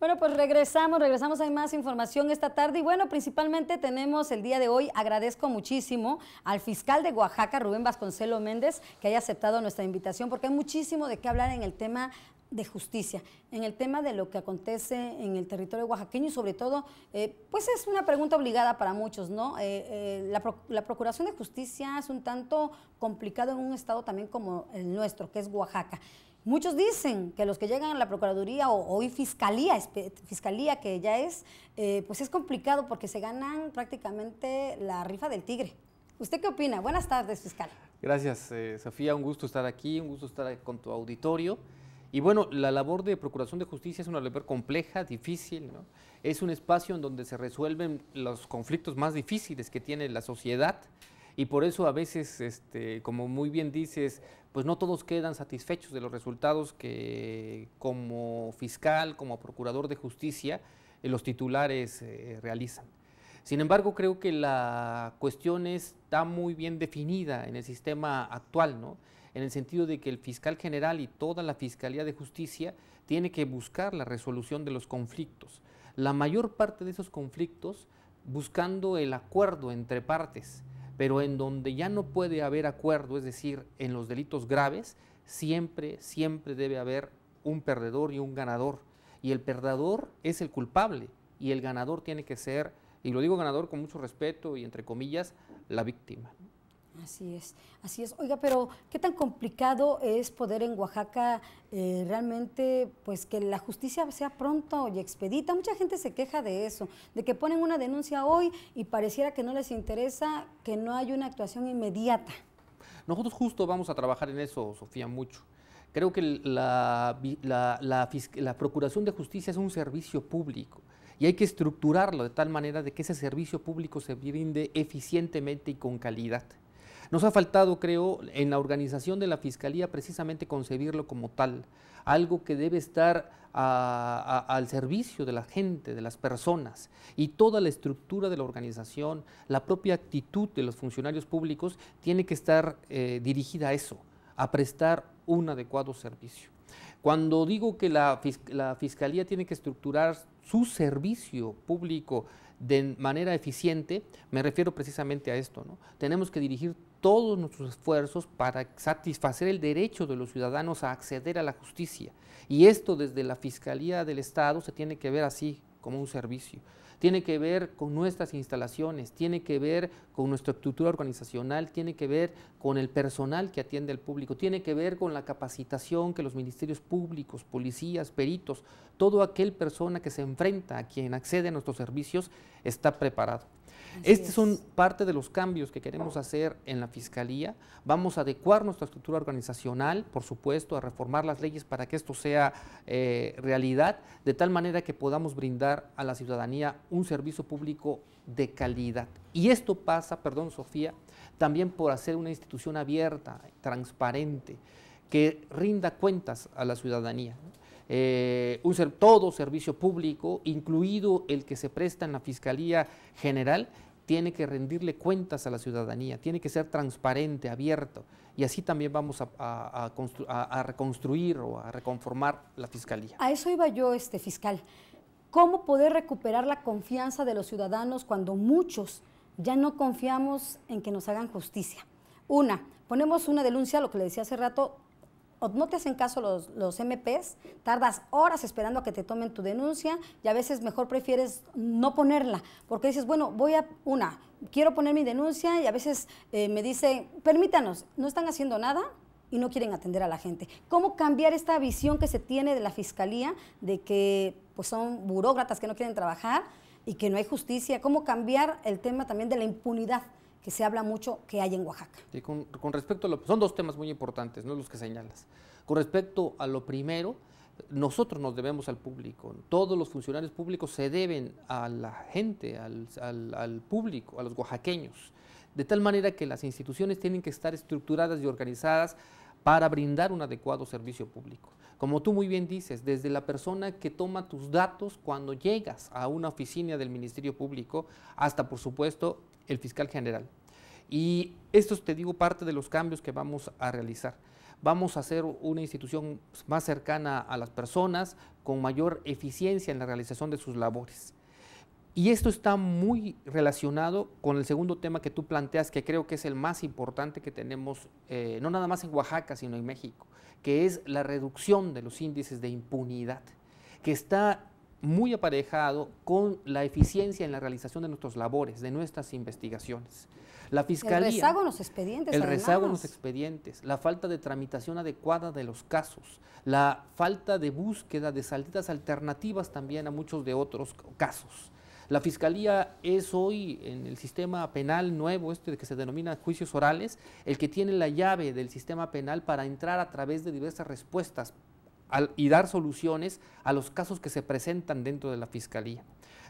Bueno, pues regresamos, regresamos, hay más información esta tarde y bueno, principalmente tenemos el día de hoy, agradezco muchísimo al fiscal de Oaxaca, Rubén Vasconcelo Méndez, que haya aceptado nuestra invitación porque hay muchísimo de qué hablar en el tema de justicia, en el tema de lo que acontece en el territorio oaxaqueño y sobre todo, eh, pues es una pregunta obligada para muchos, ¿no? Eh, eh, la, la, Procuración de Justicia es un tanto complicado en un estado también como el nuestro, que es Oaxaca. Muchos dicen que los que llegan a la Procuraduría o hoy Fiscalía, Fiscalía que ya es, eh, pues es complicado porque se ganan prácticamente la rifa del tigre. ¿Usted qué opina? Buenas tardes, fiscal. Gracias, eh, Sofía. Un gusto estar aquí, un gusto estar con tu auditorio. Y bueno, la labor de Procuración de Justicia es una labor compleja, difícil, Es un espacio en donde se resuelven los conflictos más difíciles que tiene la sociedad y por eso a veces, este, como muy bien dices, pues no todos quedan satisfechos de los resultados que como fiscal, como procurador de justicia, eh, los titulares eh, realizan. Sin embargo, creo que la cuestión está muy bien definida en el sistema actual, ¿no? en el sentido de que el fiscal general y toda la Fiscalía de Justicia tiene que buscar la resolución de los conflictos. La mayor parte de esos conflictos buscando el acuerdo entre partes pero en donde ya no puede haber acuerdo, es decir, en los delitos graves, siempre, siempre debe haber un perdedor y un ganador. Y el perdedor es el culpable y el ganador tiene que ser, y lo digo ganador con mucho respeto y entre comillas, la víctima. Así es, así es. Oiga, pero ¿qué tan complicado es poder en Oaxaca eh, realmente, pues que la justicia sea pronto y expedita? Mucha gente se queja de eso, de que ponen una denuncia hoy y pareciera que no les interesa, que no hay una actuación inmediata. Nosotros justo vamos a trabajar en eso, Sofía, mucho. Creo que la, la Procuración de Justicia es un servicio público y hay que estructurarlo de tal manera de que ese servicio público se brinde eficientemente y con calidad. Nos ha faltado, creo, en la organización de la Fiscalía precisamente concebirlo como tal, algo que debe estar al servicio de la gente, de las personas, y toda la estructura de la organización, la propia actitud de los funcionarios públicos tiene que estar eh, dirigida a eso, a prestar un adecuado servicio. Cuando digo que la, la, Fiscalía tiene que estructurar su servicio público de manera eficiente, me refiero precisamente a esto. ¿no? Tenemos que dirigir todos nuestros esfuerzos para satisfacer el derecho de los ciudadanos a acceder a la justicia. Y esto desde la Fiscalía del Estado se tiene que ver así, como un servicio. Tiene que ver con nuestras instalaciones, tiene que ver con nuestra estructura organizacional, tiene que ver con el personal que atiende al público, tiene que ver con la capacitación que los ministerios públicos, policías, peritos, todo aquel persona que se enfrenta a quien accede a nuestros servicios está preparado. Estos son parte de los cambios que queremos hacer en la Fiscalía. Vamos a adecuar nuestra estructura organizacional, por supuesto, a reformar las leyes para que esto sea eh, realidad, de tal manera que podamos brindar a la ciudadanía un servicio público de calidad. Y esto pasa, perdón Sofía, también por hacer una institución abierta, transparente, que rinda cuentas a la ciudadanía. Eh, todo servicio público, incluido el que se presta en la Fiscalía General, tiene que rendirle cuentas a la ciudadanía, tiene que ser transparente, abierto, y así también vamos a, reconstruir o a reconformar la fiscalía. A eso iba yo, este fiscal. ¿Cómo poder recuperar la confianza de los ciudadanos cuando muchos ya no confiamos en que nos hagan justicia? Una, ponemos una denuncia, lo que le decía hace rato, o no te hacen caso los, MPs, tardas horas esperando a que te tomen tu denuncia y a veces mejor prefieres no ponerla, porque dices, bueno, voy a una, quiero poner mi denuncia y a veces eh, me dice permítanos, no están haciendo nada y no quieren atender a la gente. ¿Cómo cambiar esta visión que se tiene de la fiscalía de que pues, son burócratas que no quieren trabajar y que no hay justicia? ¿Cómo cambiar el tema también de la impunidad? se habla mucho que hay en Oaxaca. con, respecto a lo, son dos temas muy importantes, ¿no? Los que señalas. Con respecto a lo primero, nosotros nos debemos al público. Todos los funcionarios públicos se deben a la gente, al, público, a los oaxaqueños. De tal manera que las instituciones tienen que estar estructuradas y organizadas para brindar un adecuado servicio público. Como tú muy bien dices, desde la persona que toma tus datos cuando llegas a una oficina del Ministerio Público hasta, por supuesto, el fiscal general. Y esto es, te digo, parte de los cambios que vamos a realizar. Vamos a hacer una institución más cercana a las personas, con mayor eficiencia en la realización de sus labores. Y esto está muy relacionado con el segundo tema que tú planteas, que creo que es el más importante que tenemos, eh, no nada más en Oaxaca, sino en México, que es la reducción de los índices de impunidad, que está muy aparejado con la eficiencia en la realización de nuestras labores, de nuestras investigaciones. La fiscalía. El rezago en los expedientes. El rezago en los expedientes, la falta de tramitación adecuada de los casos, la falta de búsqueda de salidas alternativas también a muchos de otros casos. La fiscalía es hoy en el sistema penal nuevo, este que se denomina juicios orales, el que tiene la llave del sistema penal para entrar a través de diversas respuestas y dar soluciones a los casos que se presentan dentro de la Fiscalía.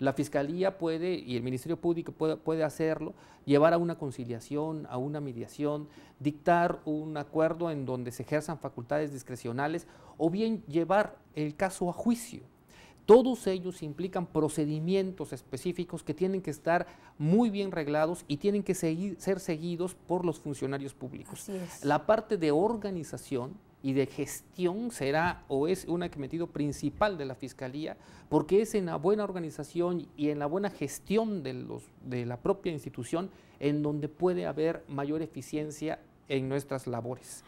La Fiscalía puede, y el Ministerio Público puede, hacerlo, llevar a una conciliación, a una mediación, dictar un acuerdo en donde se ejerzan facultades discrecionales o bien llevar el caso a juicio. Todos ellos implican procedimientos específicos que tienen que estar muy bien reglados y tienen que ser seguidos por los funcionarios públicos. La parte de organización y de gestión será o es un acometido principal de la Fiscalía, porque es en la buena organización y en la buena gestión de, los, de la propia institución en donde puede haber mayor eficiencia en nuestras labores.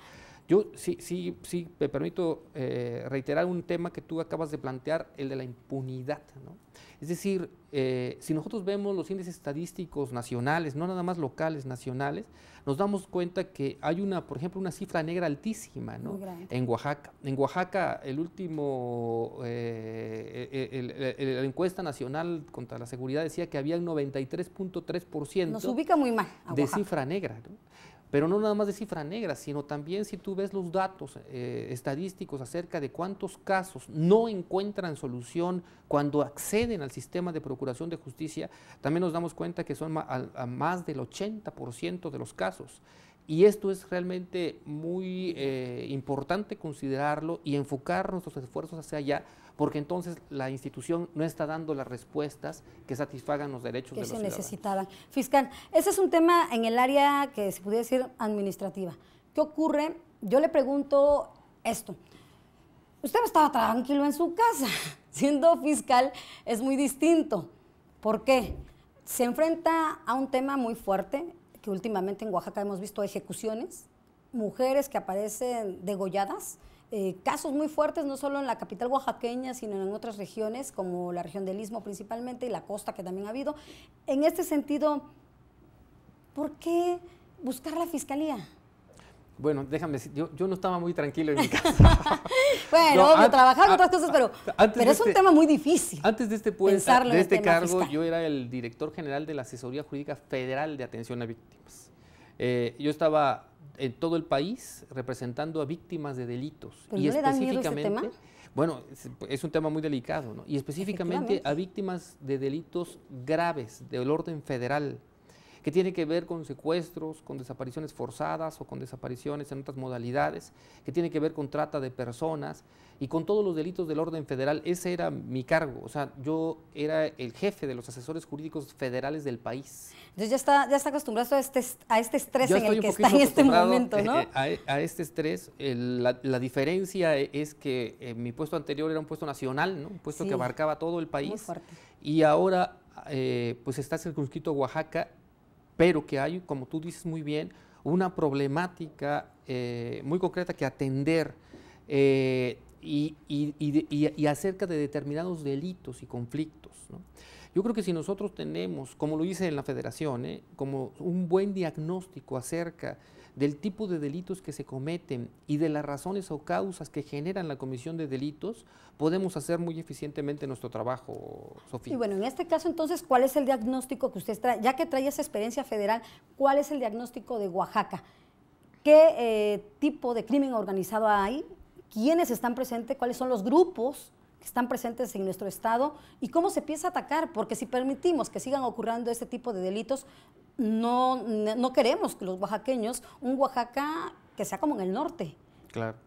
Yo sí, sí, sí, me permito eh, reiterar un tema que tú acabas de plantear, el de la impunidad. ¿no? Es decir, eh, si nosotros vemos los índices estadísticos nacionales, no nada más locales, nacionales, nos damos cuenta que hay una, por ejemplo, una cifra negra altísima ¿no? en Oaxaca. En Oaxaca, el último, eh, la encuesta nacional contra la seguridad decía que había el 93.3% nos ubica muy mal de cifra negra. Pero no nada más de cifra negra, sino también si tú ves los datos eh, estadísticos acerca de cuántos casos no encuentran solución cuando acceden al sistema de procuración de justicia, también nos damos cuenta que son a, más del 80% de los casos. Y esto es realmente muy eh, importante considerarlo y enfocar nuestros esfuerzos hacia allá porque entonces la institución no está dando las respuestas que satisfagan los derechos que de los se necesitaban. Fiscal, ese es un tema en el área que se pudiera decir administrativa. ¿Qué ocurre? Yo le pregunto esto. Usted estaba tranquilo en su casa. Siendo fiscal es muy distinto. ¿Por qué? Se enfrenta a un tema muy fuerte, que últimamente en Oaxaca hemos visto ejecuciones, mujeres que aparecen degolladas, eh, casos muy fuertes, no solo en la capital oaxaqueña, sino en otras regiones, como la región del Istmo principalmente y la costa que también ha habido. En este sentido, ¿por qué buscar la fiscalía? Bueno, déjame decir, yo, yo no estaba muy tranquilo en mi casa. bueno, no, trabajaba en otras cosas, pero, pero es un este tema muy difícil. Antes de este puesto, de este cargo, yo era el director general de la Asesoría Jurídica Federal de Atención a Víctimas. Eh, yo estaba en todo el país representando a víctimas de delitos. y este específicamente, Bueno, es, un tema muy delicado, ¿no? Y específicamente a víctimas de delitos graves del orden federal que tiene que ver con secuestros, con desapariciones forzadas o con desapariciones en otras modalidades, que tiene que ver con trata de personas y con todos los delitos del orden federal. Ese era mi cargo, o sea, yo era el jefe de los asesores jurídicos federales del país. Entonces ya está, ya está acostumbrado a este, a este estrés en el que está en este momento, ¿no? Eh, eh, a, este estrés, la, diferencia es que eh, mi puesto anterior era un puesto nacional, ¿no? Un puesto que abarcaba todo el país. Y ahora, pues está circunscrito Oaxaca pero que hay, como tú dices muy bien, una problemática eh, muy concreta que atender eh, y, acerca de determinados delitos y conflictos. ¿no? Yo creo que si nosotros tenemos, como lo dice en la federación, ¿eh? como un buen diagnóstico acerca del tipo de delitos que se cometen y de las razones o causas que generan la comisión de delitos, podemos hacer muy eficientemente nuestro trabajo, Sofía. Y bueno, en este caso entonces, ¿cuál es el diagnóstico que usted trae? Ya que trae esa experiencia federal, ¿cuál es el diagnóstico de Oaxaca? ¿Qué eh, tipo de crimen organizado hay? ¿Quiénes están presentes? ¿Cuáles son los grupos? que están presentes en nuestro Estado y cómo se piensa atacar, porque si permitimos que sigan ocurriendo este tipo de delitos, no, no queremos que los oaxaqueños, un Oaxaca que sea como en el norte.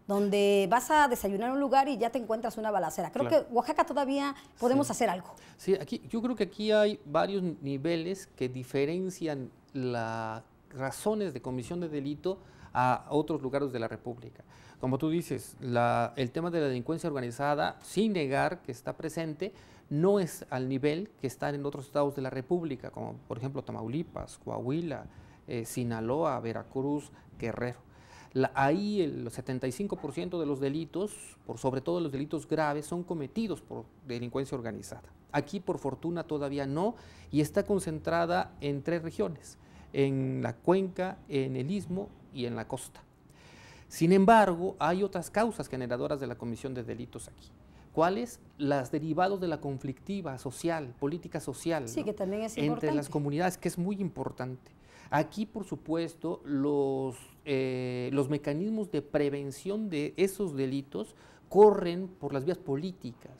Donde vas a desayunar un lugar y ya te encuentras una balacera. Creo que Oaxaca todavía podemos hacer algo. Sí, aquí, yo creo que aquí hay varios niveles que diferencian las razones de comisión de delito a otros lugares de la República. Como tú dices, el tema de la delincuencia organizada, sin negar que está presente, no es al nivel que están en otros estados de la República, como por ejemplo Tamaulipas, Coahuila, eh, Sinaloa, Veracruz, Guerrero. ahí el 75% de los delitos, por sobre todo los delitos graves, son cometidos por delincuencia organizada. Aquí, por fortuna, todavía no, y está concentrada en tres regiones, en la cuenca, en el istmo y en la costa. Sin embargo, hay otras causas generadoras de la comisión de delitos aquí. ¿Cuáles? Las derivados de la conflictiva social, política social. Sí, que también es Entre las comunidades, que es muy importante. Aquí, por supuesto, los, eh, los mecanismos de prevención de esos delitos corren por las vías políticas,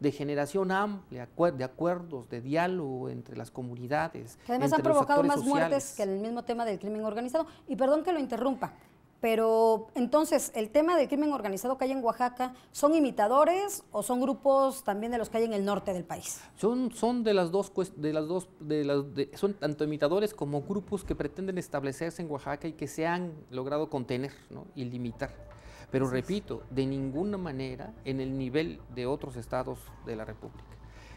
de generación amplia, de acuerdos, de diálogo entre las comunidades. Que además han provocado más muertes que el mismo tema del crimen organizado. Y perdón que lo interrumpa, pero entonces, el tema del crimen organizado que hay en Oaxaca, ¿son imitadores o son grupos también de los que hay en el norte del país? Son, son de las dos, de las dos de las, son tanto imitadores como grupos que pretenden establecerse en Oaxaca y que se han logrado contener y limitar. Pero repito, de ninguna manera en el nivel de otros estados de la República.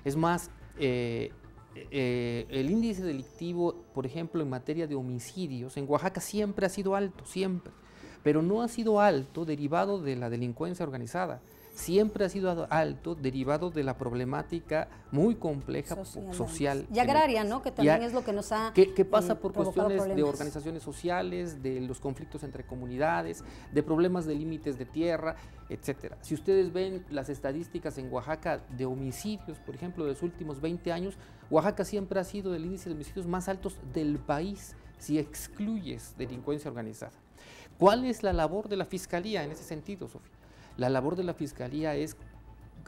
Es más, eh, eh, el índice delictivo, por ejemplo, en materia de homicidios, en Oaxaca siempre ha sido alto, siempre pero no ha sido alto derivado de la delincuencia organizada, siempre ha sido alto derivado de la problemática muy compleja social. y agraria, ¿no? Que también es lo que nos ha... Que, pasa mm, por cuestiones de organizaciones sociales, de los conflictos entre comunidades, de problemas de límites de tierra, etcétera. Si ustedes ven las estadísticas en Oaxaca de homicidios, por ejemplo, de los últimos 20 años, Oaxaca siempre ha sido del índice de homicidios más altos del país si excluyes delincuencia organizada. ¿Cuál es la labor de la Fiscalía en ese sentido, Sofía? La labor de la Fiscalía es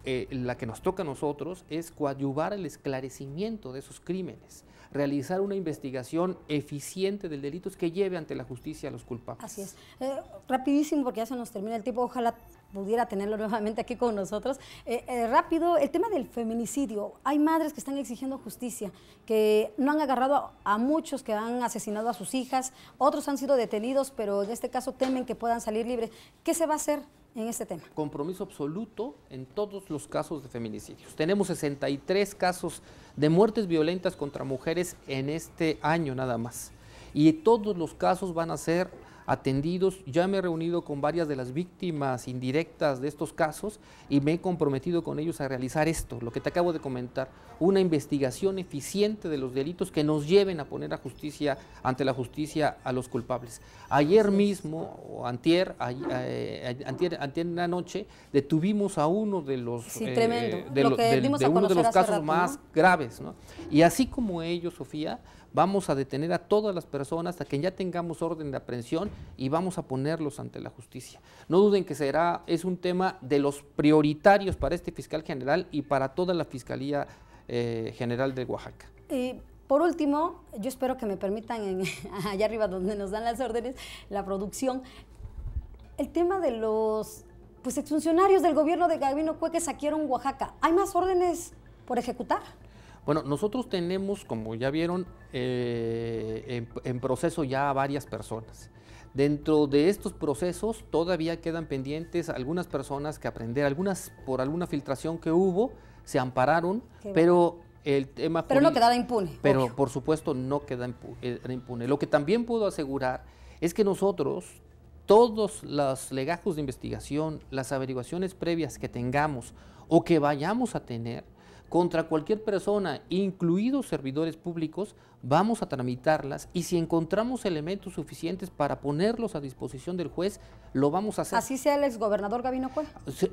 eh, la que nos toca a nosotros es coadyuvar el esclarecimiento de esos crímenes, realizar una investigación eficiente del delito que lleve ante la justicia a los culpables. Así es. Eh, rapidísimo, porque ya se nos termina el tiempo, ojalá pudiera tenerlo nuevamente aquí con nosotros. Eh, rápido, el tema del feminicidio. Hay madres que están exigiendo justicia, que no han agarrado a, muchos que han asesinado a sus hijas, otros han sido detenidos, pero en este caso temen que puedan salir libres. ¿Qué se va a hacer? en este tema. Compromiso absoluto en todos los casos de feminicidios. Tenemos 63 casos de muertes violentas contra mujeres en este año nada más. Y todos los casos van a ser atendidos. Ya me he reunido con varias de las víctimas indirectas de estos casos y me he comprometido con ellos a realizar esto, lo que te acabo de comentar, una investigación eficiente de los delitos que nos lleven a poner a justicia ante la justicia a los culpables. Ayer mismo, o antier, antier, noche, detuvimos a uno de los, sí, eh, de, uno de los casos más graves. ¿no? Y así como ellos, Sofía, vamos a detener a todas las personas hasta que ya tengamos orden de aprehensión y vamos a ponerlos ante la justicia. No duden que será, es un tema de los prioritarios para este fiscal general y para toda la Fiscalía eh, General de Oaxaca. Y por último, yo espero que me permitan, allá arriba donde nos dan las órdenes, la producción, el tema de los pues, exfuncionarios del gobierno de Gabino Cueque saquieron Oaxaca. ¿Hay más órdenes por ejecutar? Bueno, nosotros tenemos, como ya vieron, eh, en, proceso ya varias personas. Dentro de estos procesos todavía quedan pendientes algunas personas que aprender, algunas por alguna filtración que hubo, se ampararon, pero el tema... Pero no quedaba impune. Pero por supuesto no queda impune. Lo que también puedo asegurar es que nosotros todos los legajos de investigación, las averiguaciones previas que tengamos o que vayamos a tener, contra cualquier persona, incluidos servidores públicos, vamos a tramitarlas y si encontramos elementos suficientes para ponerlos a disposición del juez, lo vamos a hacer. Así sea el exgobernador Gabino Cueva.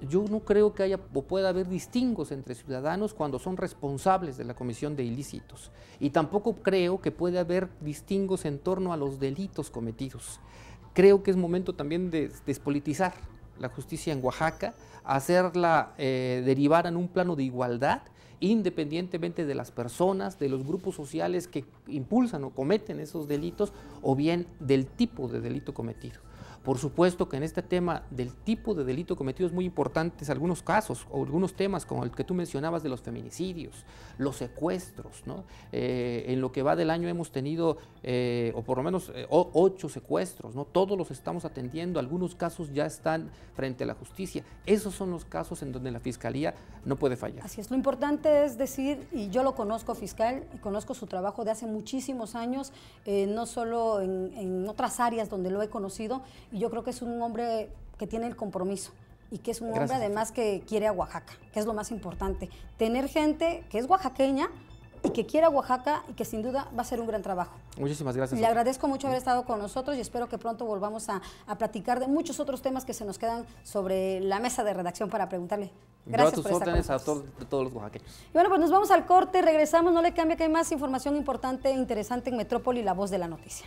Yo no creo que haya o pueda haber distingos entre ciudadanos cuando son responsables de la comisión de ilícitos y tampoco creo que pueda haber distingos en torno a los delitos cometidos. Creo que es momento también de despolitizar la justicia en Oaxaca, hacerla eh, derivar en un plano de igualdad independientemente de las personas, de los grupos sociales que impulsan o cometen esos delitos o bien del tipo de delito cometido. Por supuesto que en este tema del tipo de delito cometido es muy importante algunos casos o algunos temas como el que tú mencionabas de los feminicidios, los secuestros. ¿no? Eh, en lo que va del año hemos tenido, eh, o por lo menos eh, ocho secuestros, ¿no? todos los estamos atendiendo, algunos casos ya están frente a la justicia. Esos son los casos en donde la fiscalía no puede fallar. Así es, lo importante es decir, y yo lo conozco fiscal y conozco su trabajo de hace muchísimos años, eh, no solo en, otras áreas donde lo he conocido, y yo creo que es un hombre que tiene el compromiso y que es un hombre además que quiere a Oaxaca, que es lo más importante. Tener gente que es oaxaqueña, y que a Oaxaca y que sin duda va a ser un gran trabajo. Muchísimas gracias. Le agradezco mucho haber estado con nosotros y espero que pronto volvamos a, a platicar de muchos otros temas que se nos quedan sobre la mesa de redacción para preguntarle Gracias por a a todos, los oaxaqueños. Y bueno, pues nos vamos al corte, regresamos, no le cambia que hay más información importante e interesante en Metrópoli, la voz de la noticia.